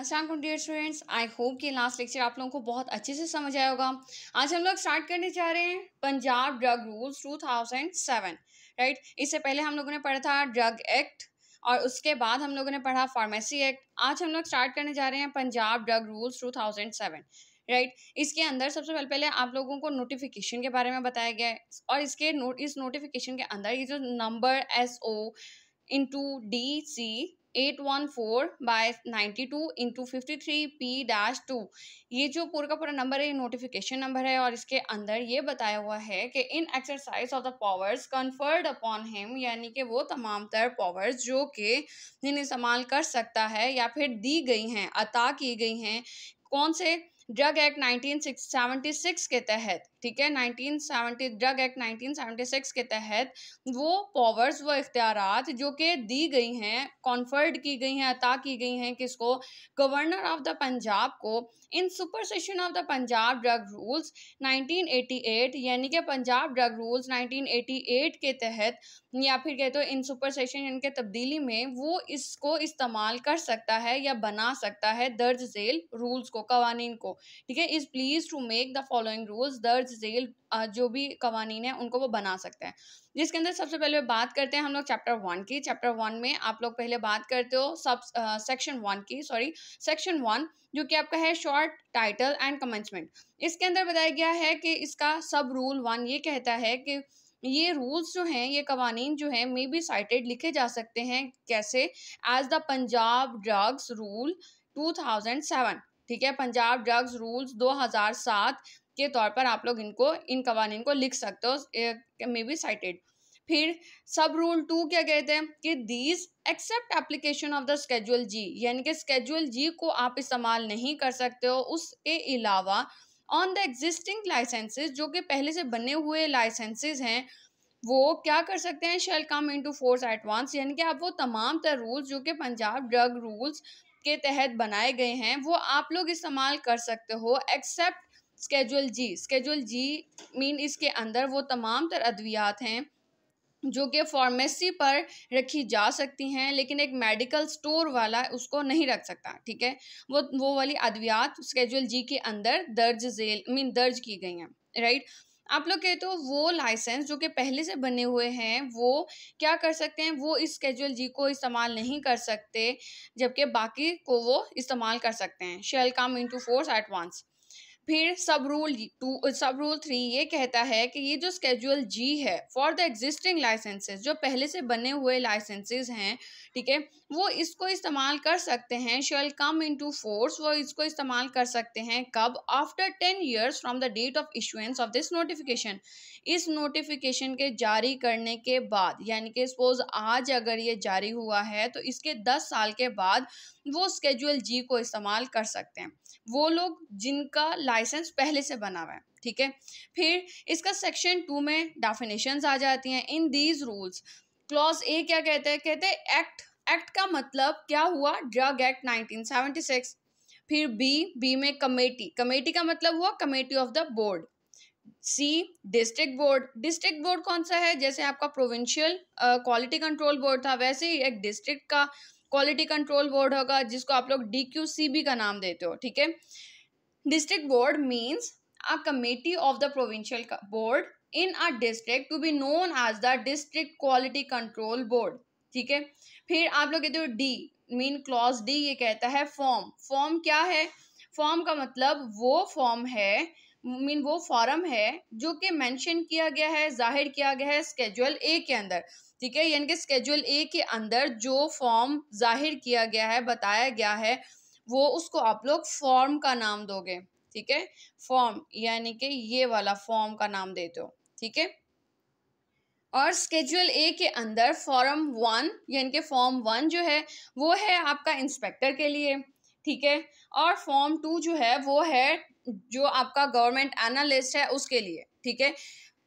Aslam dear students I hope कि last lecture आप लोगों को बहुत अच्छे से समझ आया होगा आज हम लोग स्टार्ट करने जा रहे हैं पंजाब ड्रग रूल्स 2007 राइट इससे पहले हम लोगों ने पढ़ा था ड्रग एक्ट और उसके बाद हम लोगों ने पढ़ा फार्मेसी एक्ट आज हम लोग स्टार्ट करने जा रहे हैं Punjab drug rules 2007 right right? इसके अंदर सबसे पहले पहले आप लोगों को नोटिफिकेशन के बारे में बताया गया है और इसके नोट इस नोटिफिकेशन के अंदर ये जो number S O into D C four by two into fifty P dash two ये जो पूरा का पूरा नंबर है ये नोटिफिकेशन नंबर है और इसके अंदर ये बताया हुआ है कि in exercise of the powers conferred upon him यानी कि वो तमाम तर पावर्स जो कि जिन्हें इस्तेमाल कर सकता है या फिर दी गई हैं अता की गई हैं कौन से ड्रग एक्ट नाइनटीन के तहत ठीक है 1970 ड्रग एक्ट 1976 के तहत वो पावर्स व इख्तियार जो कि दी गई हैं कॉन्फर्ड की गई हैं अता की गई हैं किसको गवर्नर ऑफ द पंजाब को in supersession of the Punjab drug rules 1988 यानी कि पंजाब ड्रग रूल्स 1988 के तहत या फिर कहते हो इन सुपर सेशन इनके तब्दीली में वो इसको इस्तेमाल कर सकता है या बना सकता है दर्ज झेल रूल्स को कवानीन को ठीक है is pleased to make the following rules दर्ज जेल जो भी कवानीन है उनको वो बना सकते हैं जिसके अंदर सबसे पहले बात करते हैं हम लोग चैप्टर वन की चैप्टर वन में आप लोग पहले बात करते हो सब सेक्शन वन की सॉरी सेक्शन वन जो कि आपका है शॉर्ट टाइटल एंड कमेंसमेंट इसके अंदर बताया गया है कि इसका सब रूल वन ये कहता है कि ये रूल्स जो हैं ये कवानीन जो हैं मे बी साइटेड लिखे जा सकते हैं कैसे as the Punjab drugs rule 2007 ठीक है पंजाब ड्रग्स रूल्स 2007 के तौर पर आप लोग इनको इन कवानीन को लिख सकते हो मे बी साइटेड फिर सब रूल टू क्या कहते हैं कि these except application of the schedule G यानी कि स्केजुअल जी को आप इस्तेमाल नहीं कर सकते हो उसके अलावा ऑन द एग्जिस्टिंग लाइसेंसेज जो कि पहले से बने हुए लाइसेंसेज हैं वो क्या कर सकते हैं shall come into force at once यानी कि आप वो तमाम तर रूल्स जो कि पंजाब ड्रग रूल्स के तहत बनाए गए हैं वो आप लोग इस्तेमाल कर सकते हो except schedule G schedule G mean इसके अंदर वो तमाम तर अद्वियात हैं जो कि फार्मेसी पर रखी जा सकती हैं लेकिन एक मेडिकल स्टोर वाला उसको नहीं रख सकता ठीक है वो वो वाली अद्वियात स्केजुअल जी के अंदर दर्ज जेल मीन दर्ज की गई हैं राइट आप लोग कहते हो वो लाइसेंस जो कि पहले से बने हुए हैं वो क्या कर सकते हैं वो इस कैजुअल जी को इस्तेमाल नहीं कर सकते जबकि बाकी को वो इस्तेमाल कर सकते हैं shall come into force at once फिर sub rule two sub rule three ये कहता है कि ये जो स्केड्यूल जी है फॉर द एग्जिस्टिंग लाइसेंसेस जो पहले से बने हुए लाइसेंसेस हैं ठीक है वो इसको इस्तेमाल कर सकते हैं shall come into force वो इसको इस्तेमाल कर सकते हैं कब after ten years from the date of issuance of this notification इस नोटिफिकेशन के जारी करने के बाद यानी कि सपोज आज अगर ये जारी हुआ है तो इसके दस साल के बाद वो स्केड्यूल जी को इस्तेमाल कर सकते हैं वो लोग जिनका लाइसेंस पहले से बना हुआ है ठीक है फिर इसका सेक्शन टू में डेफिनेशन आ जाती हैं in these rules clause A क्या कहते हैं कहते हैं एक्ट एक्ट का मतलब क्या हुआ ड्रग एक्ट 1976 फिर बी बी में कमेटी कमेटी का मतलब हुआ committee of the board C district board district board कौन सा है जैसे आपका प्रोविंशियल क्वालिटी कंट्रोल बोर्ड था वैसे ही एक डिस्ट्रिक्ट का क्वालिटी कंट्रोल बोर्ड होगा जिसको आप लोग डी का नाम देते हो ठीक है district board means a committee of the provincial board in a district to be known as the district quality control board ठीक है फिर आप लोग कहते हो डी मीन क्लॉज डी ये कहता है फॉर्म फॉर्म क्या है फॉर्म का मतलब वो फॉर्म है मीन वो फॉर्म है जो कि मेंशन किया गया है जाहिर किया गया है स्केजुअल ए के अंदर ठीक है यानी कि स्केजुअल ए के अंदर जो फॉर्म जाहिर किया गया है बताया गया है वो उसको आप लोग फॉर्म का नाम दोगे ठीक है फॉर्म यानी कि ये वाला फॉर्म का नाम देते हो ठीक है और स्केजुअल ए के अंदर फॉर्म वन यानी कि फॉर्म वन जो है वो है आपका इंस्पेक्टर के लिए ठीक है और फॉर्म टू जो है वो है जो आपका गवर्नमेंट एनालिस्ट है उसके लिए ठीक है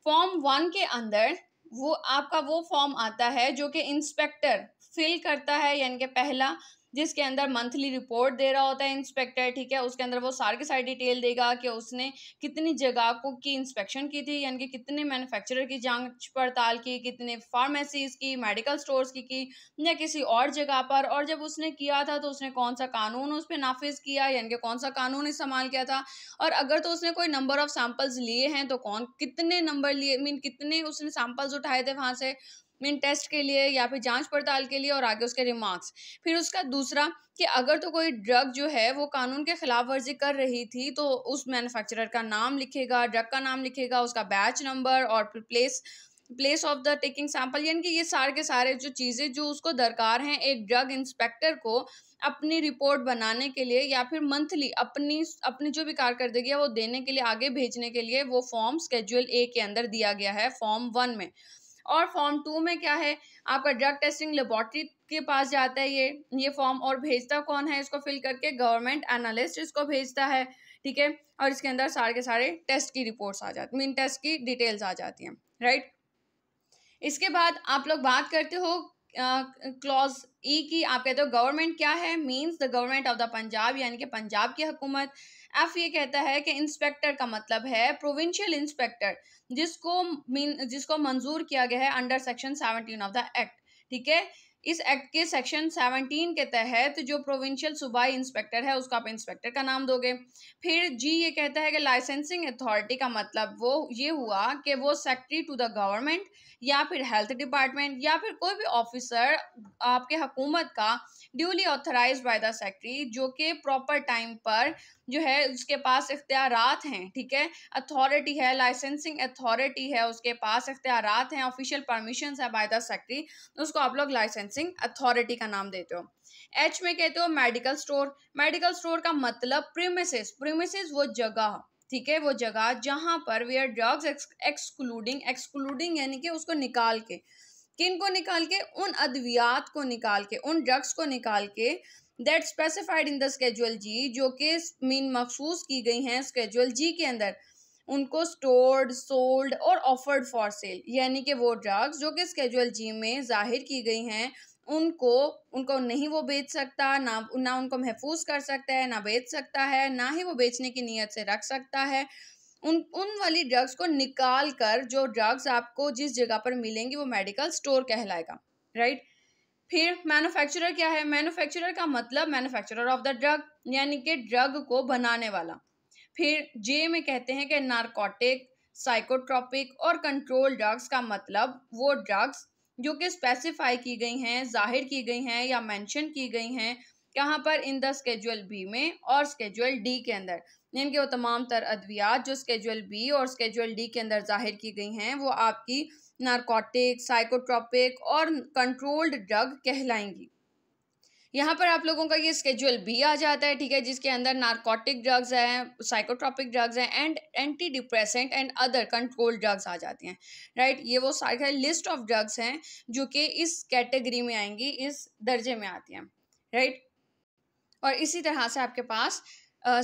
फॉर्म वन के अंदर वो आपका वो फॉर्म आता है जो कि इंस्पेक्टर फिल करता है यानी कि पहला जिसके अंदर मंथली रिपोर्ट दे रहा होता है इंस्पेक्टर ठीक है उसके अंदर वो सारे की सारी डिटेल देगा कि उसने कितनी जगह को की इंस्पेक्शन की थी यानी कि कितने मैन्युफैक्चरर की जांच पड़ताल की कितने फार्मेसीज की मेडिकल स्टोर्स की की या किसी और जगह पर और जब उसने किया था तो उसने कौन सा कानून उस पर नाफिज किया यानी कि कौन सा कानून इस्तेमाल किया था और अगर तो उसने कोई नंबर ऑफ सैम्पल्स लिए हैं तो कौन कितने नंबर लिए मीन कितने उसने सैम्पल्स उठाए थे वहाँ से मीन टेस्ट के लिए या फिर जांच पड़ताल के लिए और आगे उसके रिमार्क्स फिर उसका दूसरा कि अगर तो कोई ड्रग जो है वो कानून के खिलाफ वर्जी कर रही थी तो उस मैन्युफैक्चरर का नाम लिखेगा ड्रग का नाम लिखेगा उसका बैच नंबर और place place of the taking sample यानी कि ये सारे के सारे जो चीज़ें जो उसको दरकार हैं एक ड्रग इंस्पेक्टर को अपनी रिपोर्ट बनाने के लिए या फिर मंथली अपनी अपनी जो भी कारकर्दगी है वो देने के लिए आगे भेजने के लिए वो फॉर्म स्केड्यूल ए के अंदर दिया गया है फॉर्म वन में और फॉर्म टू में क्या है आपका ड्रग टेस्टिंग लेबॉर्ट्री के पास जाता है ये ये फॉर्म और भेजता कौन है इसको फिल करके गवर्नमेंट एनालिस्ट इसको भेजता है ठीक है और इसके अंदर सारे के सारे टेस्ट की रिपोर्ट्स आ जाती मीन टेस्ट की डिटेल्स आ जाती हैं राइट इसके बाद आप लोग बात करते हो क्लॉज uh, ई e की आप कहते हो गवर्नमेंट क्या है means the government of the Punjab यानी कि पंजाब की हुकूमत एफ ये कहता है कि इंस्पेक्टर का मतलब है प्रोविंशियल इंस्पेक्टर जिसको मीन जिसको मंजूर किया गया है under section seventeen of the act ठीक है इस एक्ट के सेक्शन 17 के तहत जो प्रोविंशियल सूबाई इंस्पेक्टर है उसको आप इंस्पेक्टर का नाम दोगे फिर जी ये कहता है कि लाइसेंसिंग अथॉरिटी का मतलब वो ये हुआ कि वो सेक्रेटरी टू द गवर्नमेंट या फिर हेल्थ डिपार्टमेंट या फिर कोई भी ऑफिसर आपके हुकूमत का duly authorise by the secretary जो कि प्रॉपर टाइम पर जो है उसके पास इख्तियार हैं ठीक है अथॉरिटी है लाइसेंसिंग अथॉरिटी है उसके पास इख्तियारत हैं ऑफिशियल परमिशन है बाय द सेक्रेटरी उसको आप लोग लाइसेंस डिस्पेंसिंग अथॉरिटी का नाम देते हो एच में कहते हो मेडिकल स्टोर मेडिकल स्टोर का मतलब प्रीमिसेस प्रीमिसेस वो जगह ठीक है वो जगह जहाँ पर where are drugs excluding excluding यानी कि उसको निकाल के किन को निकाल के उन अद्वियात को निकाल के उन ड्रग्स को निकाल के that specified in the schedule G जो कि मीन मखसूस की गई हैं स्केजुअल जी के अंदर उनको स्टोर्ड सोल्ड और ऑफर्ड फॉर सेल यानी कि वो ड्रग्स जो कि स्केजुअल जी में जाहिर की गई हैं उनको उनको नहीं वो बेच सकता ना ना उनको महफूज कर सकता है ना बेच सकता है ना ही वो बेचने की नीयत से रख सकता है उन उन वाली ड्रग्स को निकाल कर जो ड्रग्स आपको जिस जगह पर मिलेंगी वो मेडिकल स्टोर कहलाएगा राइट फिर मैन्युफैक्चरर क्या है मैन्युफैक्चरर का मतलब मैन्युफैक्चरर ऑफ द ड्रग यानी कि ड्रग को बनाने वाला फिर जे में कहते हैं कि नारकोटिक साइकोट्रॉपिक और कंट्रोल ड्रग्स का मतलब वो ड्रग्स जो कि स्पेसिफाई की गई हैं जाहिर की गई हैं या मेंशन की गई हैं यहाँ पर इन द स्केजुअल बी में और स्केजुअल डी के अंदर इनके वो तमाम तर अद्वियात जो स्केजुअल बी और स्केजुअल डी के अंदर जाहिर की गई हैं वो आपकी नारकोटिक साइकोट्रॉपिक और कंट्रोल्ड ड्रग कहलाएंगी यहाँ पर आप लोगों का ये स्केड्यूल भी आ जाता है ठीक है जिसके अंदर नार्कोटिक ड्रग्स हैं साइकोट्रॉपिक ड्रग्स हैं and antidepressant and other control drugs आ जाती हैं राइट ये वो सारे लिस्ट ऑफ ड्रग्स हैं जो कि इस कैटेगरी में आएंगी इस दर्जे में आती हैं राइट और इसी तरह से आपके पास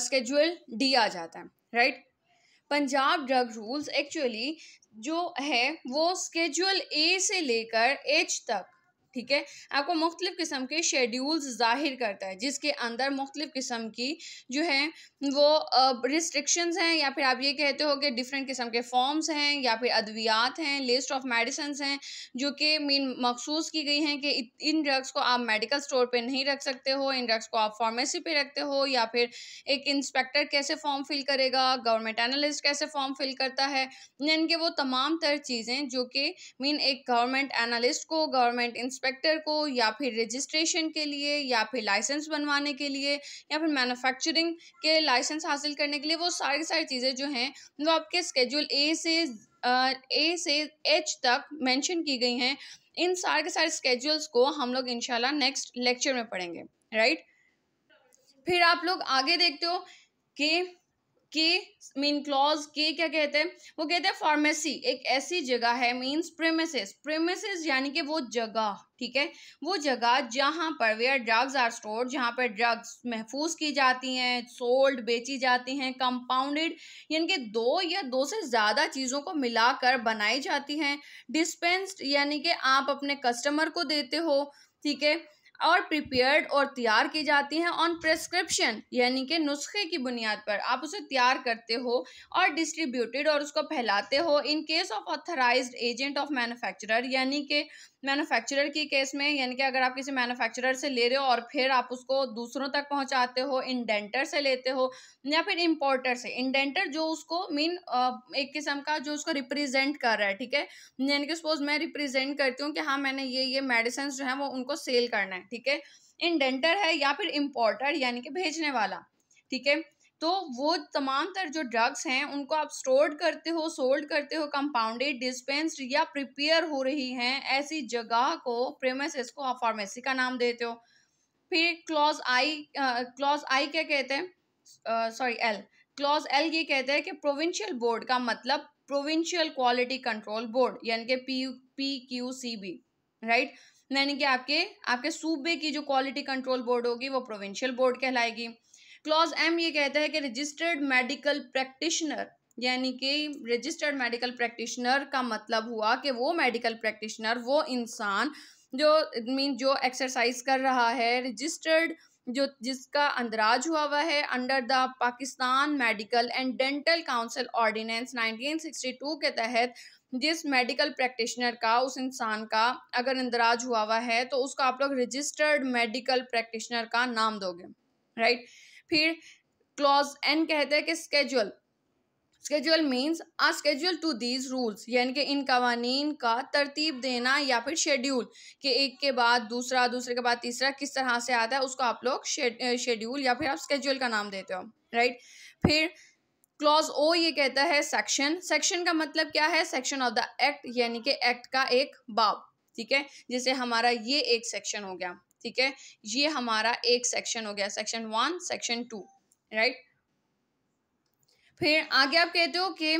स्केड्यूल uh, डी आ जाता है right Punjab drug rules actually जो है वो स्केड्यूल ए से लेकर एच तक ठीक है आपको मुख्तलिफ़ किस्म के शेड्यूल्स ज़ाहिर करता है जिसके अंदर मुख्तलिफ़ किस्म की जो है वो रिस्ट्रिक्शंस हैं या फिर आप ये कहते हो कि डिफरेंट किस्म के फॉर्म्स हैं या फिर अद्वियात हैं लिस्ट ऑफ मेडिसन हैं जो कि मीन मखसूस की गई हैं कि इन ड्रग्स को आप मेडिकल स्टोर पर नहीं रख सकते हो इन ड्रग्स को आप फार्मेसी पर रखते हो या फिर एक इंस्पेक्टर कैसे फॉर्म फिल करेगा गवर्नमेंट एनालिस्ट कैसे फॉर्म फिल करता है यानी कि वो तमाम तर चीज़ें जो कि मीन एक गवर्नमेंट एनालिस्ट को गवर्नमेंट इंस्पेक्टर को या फिर रजिस्ट्रेशन के लिए या फिर लाइसेंस बनवाने के लिए या फिर मैन्युफैक्चरिंग के लाइसेंस हासिल करने के लिए वो सारी सारी चीज़ें जो हैं वो आपके स्केड्यूल ए से ए से एच तक मेंशन की गई हैं इन सारे के सारे स्केड्यूल्स को हम लोग इनशाला नेक्स्ट लेक्चर में पढ़ेंगे राइट फिर आप लोग आगे देखते हो कि के मीन क्लॉज के क्या कहते हैं वो कहते हैं फार्मेसी एक ऐसी जगह है मीन्स प्रेमिसेस प्रेमिसेस यानी कि वो जगह ठीक है वो जगह जहाँ पर वेयर ड्रग्स आर स्टोर जहाँ पर ड्रग्स महफूज की जाती हैं सोल्ड बेची जाती हैं कंपाउंडेड यानी कि दो या दो से ज़्यादा चीज़ों को मिलाकर बनाई जाती हैं डिस्पेंस्ड यानी कि आप अपने कस्टमर को देते हो ठीक है और प्रिपेयर्ड और तैयार की जाती हैं ऑन प्रेस्क्रिप्शन यानी कि नुस्खे की बुनियाद पर आप उसे तैयार करते हो और डिस्ट्रीब्यूटेड और उसको फैलाते हो in case of authorise agent of manufacturer यानी कि मैन्युफैक्चरर की केस में यानी कि अगर आप किसी मैन्युफैक्चरर से ले रहे हो और फिर आप उसको दूसरों तक पहुंचाते हो इंडेंटर से लेते हो या फिर इम्पोर्टर से इंडेंटर जो उसको मीन एक किस्म का जो उसको रिप्रेजेंट कर रहा है ठीक है यानी कि सपोज मैं रिप्रेजेंट करती हूँ कि हाँ मैंने ये ये मेडिसिन जो है वो उनको सेल करना है ठीक है इंडेंटर है या फिर इम्पोर्टर यानी कि भेजने वाला ठीक है तो वो तमाम तर जो ड्रग्स हैं उनको आप स्टोर्ड करते हो सोल्ड करते हो कंपाउंडेड डिस्पेंस या प्रिपेयर हो रही हैं ऐसी जगह को प्रेमस को आप फार्मेसी का नाम देते हो फिर क्लॉज आई क्लॉज आई क्या कहते हैं सॉरी एल क्लॉज एल ये कहते हैं कि प्रोविंशियल बोर्ड का मतलब प्रोविंशियल क्वालिटी कंट्रोल बोर्ड यानी कि P P Q C B right यानी कि आपके आपके सूबे की जो क्वालिटी कंट्रोल बोर्ड होगी वो प्रोविंशियल बोर्ड कहलाएगी क्लॉज एम ये कहता है कि रजिस्टर्ड मेडिकल प्रैक्टिशनर यानी कि रजिस्टर्ड मेडिकल प्रैक्टिशनर का मतलब हुआ कि वो मेडिकल प्रैक्टिशनर वो इंसान जो मीन जो एक्सरसाइज कर रहा है रजिस्टर्ड जो जिसका अंदराज हुआ हुआ है under the Pakistan medical and dental council ordinance 1962 के तहत जिस मेडिकल प्रैक्टिशनर का उस इंसान का अगर अंदराज हुआ हुआ है तो उसको आप लोग रजिस्टर्ड मेडिकल प्रैक्टिशनर का नाम दोगे राइट right? फिर क्लॉज एन कहते हैं कि schedule schedule means a schedule to these rules यानी कि इन कवानीन का तरतीब देना या फिर शेड्यूल कि एक के बाद दूसरा दूसरे के बाद तीसरा किस तरह से आता है उसको आप लोग शेड्यूल या फिर आप स्केजुअल का नाम देते हो राइट फिर क्लॉज ओ ये कहता है सेक्शन सेक्शन का मतलब क्या है सेक्शन ऑफ द एक्ट यानी कि एक्ट का एक बाब ठीक है जैसे हमारा ये एक सेक्शन हो गया ठीक है ये हमारा एक सेक्शन हो गया section one section two right फिर आगे आप कहते हो कि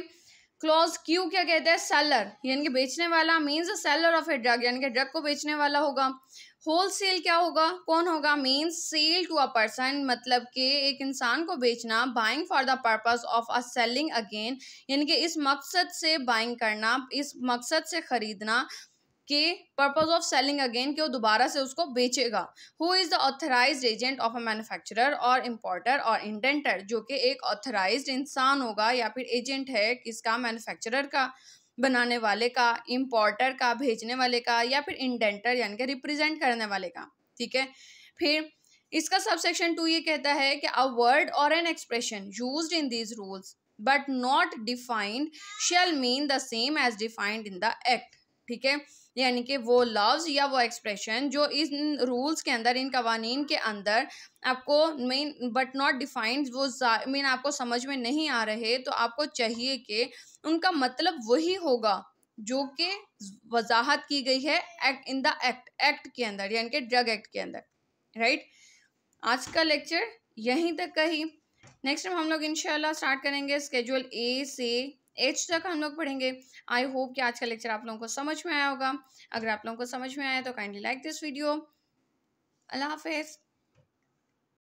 क्लॉज क्यू क्या कहते हैं सेलर यानी कि बेचने वाला means a seller of a drug यानी कि ड्रग को बेचने वाला होगा होल सेल क्या होगा कौन होगा means sale to a person मतलब कि एक इंसान को बेचना buying for the purpose of a selling again यानी कि इस मकसद से बाइंग करना इस मकसद से ख़रीदना के पर्पज ऑफ सेलिंग अगेन कि वो दोबारा से उसको बेचेगा who is the authorise agent of a manufacturer और इम्पोर्टर और इंडेंटर जो कि एक ऑथराइज इंसान होगा या फिर एजेंट है किसका मैन्युफैक्चरर का बनाने वाले का इम्पोर्टर का भेजने वाले का या फिर इंडेंटर यानी कि रिप्रेजेंट करने वाले का ठीक है फिर इसका सबसेक्शन टू ये कहता है कि अ वर्ड और an expression use in these rules but not defined shall mean the same as defined in the act ठीक है यानी कि वो लफ्ज़ या वो एक्सप्रेशन जो इन रूल्स के अंदर इन कवानीन के अंदर आपको मेन बट नॉट डिफाइंड वो मीन आपको समझ में नहीं आ रहे तो आपको चाहिए कि उनका मतलब वही होगा जो कि वजाहत की गई है act in the act act के अंदर यानी कि ड्रग एक्ट के अंदर राइट आज का लेक्चर यहीं तक कही नेक्स्ट टाइम हम लोग इनशाला स्टार्ट करेंगे स्केड्यूल ए से एज तक हम लोग पढ़ेंगे आई होप कि आज का लेक्चर आप लोगों को समझ में आया होगा अगर आप लोगों को समझ में आया तो काइंडली लाइक दिस वीडियो अल्लाह हाफिज़